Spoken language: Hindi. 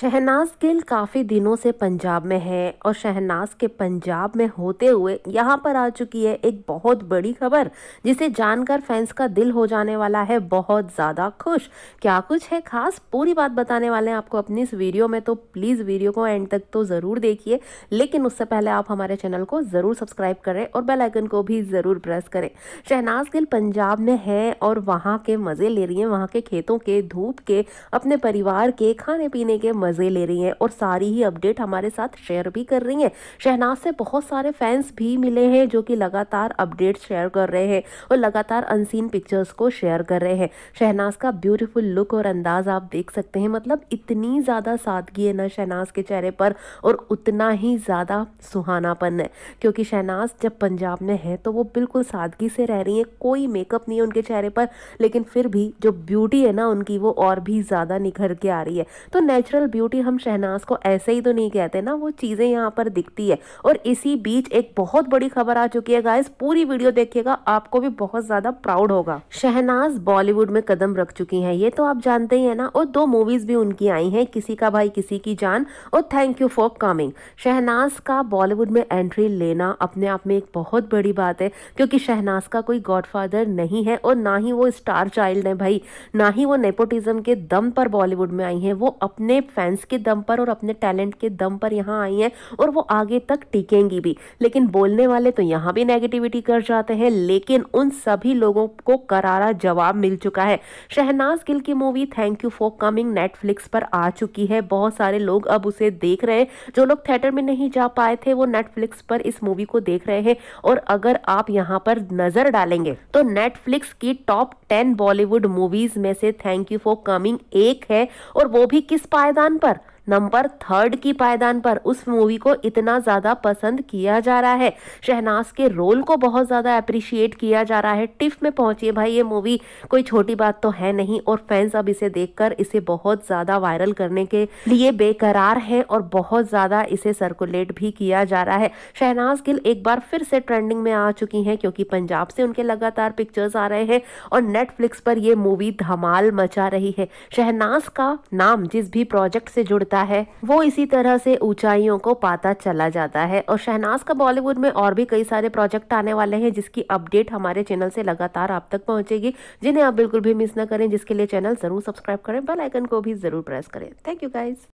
शहनाज गिल काफ़ी दिनों से पंजाब में है और शहनाज के पंजाब में होते हुए यहाँ पर आ चुकी है एक बहुत बड़ी खबर जिसे जानकर फैंस का दिल हो जाने वाला है बहुत ज़्यादा खुश क्या कुछ है खास पूरी बात बताने वाले हैं आपको अपनी इस वीडियो में तो प्लीज़ वीडियो को एंड तक तो ज़रूर देखिए लेकिन उससे पहले आप हमारे चैनल को ज़रूर सब्सक्राइब करें और बेलाइकन को भी ज़रूर प्रेस करें शहनाज गिल पंजाब में है और वहाँ के मज़े ले रही हैं वहाँ के खेतों के धूप के अपने परिवार के खाने पीने के मज़े ले रही हैं और सारी ही अपडेट हमारे साथ शेयर भी कर रही हैं शहनाज से बहुत सारे फैंस भी मिले हैं जो कि लगातार अपडेट शेयर कर रहे हैं और लगातार अनसीन पिक्चर्स को शेयर कर रहे हैं शहनाज का ब्यूटीफुल लुक और अंदाज आप देख सकते हैं मतलब इतनी ज़्यादा सादगी है ना शहनाज के चेहरे पर और उतना ही ज़्यादा सुहानापन है क्योंकि शहनाज जब पंजाब में है तो वो बिल्कुल सादगी से रह रही हैं कोई मेकअप नहीं है उनके चेहरे पर लेकिन फिर भी जो ब्यूटी है ना उनकी वो और भी ज़्यादा निखर के आ रही है तो नेचुरल ब्यूटी हम शहनाज को ऐसे ही तो नहीं कहते ना वो चीज़ें यहाँ पर दिखती है और इसी बीच एक बहुत बड़ी खबर आ चुकी है गाइस पूरी वीडियो देखिएगा आपको भी बहुत ज़्यादा प्राउड होगा शहनाज बॉलीवुड में कदम रख चुकी हैं ये तो आप जानते ही है ना और दो मूवीज़ भी उनकी आई हैं किसी का भाई किसी की जान और thank you for coming Shehnaaz का बॉलीवुड में एंट्री लेना अपने आप में एक बहुत बड़ी बात है क्योंकि शहनाज का कोई गॉडफादर नहीं है और ना ही वो स्टार चाइल्ड है भाई ना ही वो नेपोटिज्म के दम पर बॉलीवुड में आई हैं वो अपने फैंस के दम पर और अपने टैलेंट के दम पर यहाँ आई हैं और वो आगे तक टिकेंगी भी लेकिन बोलने वाले तो यहाँ भी नेगेटिविटी कर जाते हैं लेकिन उन सभी लोगों को करारा जवाब मिल चुका है शहनाज गिल की movie thank you for coming Netflix पर आ चुकी है बहुत सारे लोग अब उसे देख रहे हैं जो लोग थिएटर में नहीं जा पाए थे वो नेटफ्लिक्स पर इस मूवी को देख रहे हैं और अगर आप यहाँ पर नजर डालेंगे तो नेटफ्लिक्स की टॉप टेन बॉलीवुड मूवीज में से थैंक यू फॉर कमिंग एक है और वो भी किस पायदान स्थान पर नंबर थर्ड की पायदान पर उस मूवी को इतना ज़्यादा पसंद किया जा रहा है शहनाज के रोल को बहुत ज़्यादा अप्रिशिएट किया जा रहा है टिफ में पहुंची भाई ये मूवी कोई छोटी बात तो है नहीं और फैंस अब इसे देखकर इसे बहुत ज़्यादा वायरल करने के लिए बेकरार हैं और बहुत ज़्यादा इसे सर्कुलेट भी किया जा रहा है शहनाज गिल एक बार फिर से ट्रेंडिंग में आ चुकी है क्योंकि पंजाब से उनके लगातार पिक्चर्स आ रहे हैं और नेटफ्लिक्स पर यह मूवी धमाल मचा रही है शहनाज का नाम जिस भी प्रोजेक्ट से जुड़ता करता है वो इसी तरह से ऊंचाइयों को पाता चला जाता है और शहनाज का बॉलीवुड में और भी कई सारे प्रोजेक्ट आने वाले हैं जिसकी अपडेट हमारे चैनल से लगातार आप तक पहुंचेगी जिन्हें आप बिल्कुल भी मिस ना करें जिसके लिए चैनल जरूर सब्सक्राइब करें बेलाइकन को भी जरूर प्रेस करें थैंक यू गाइज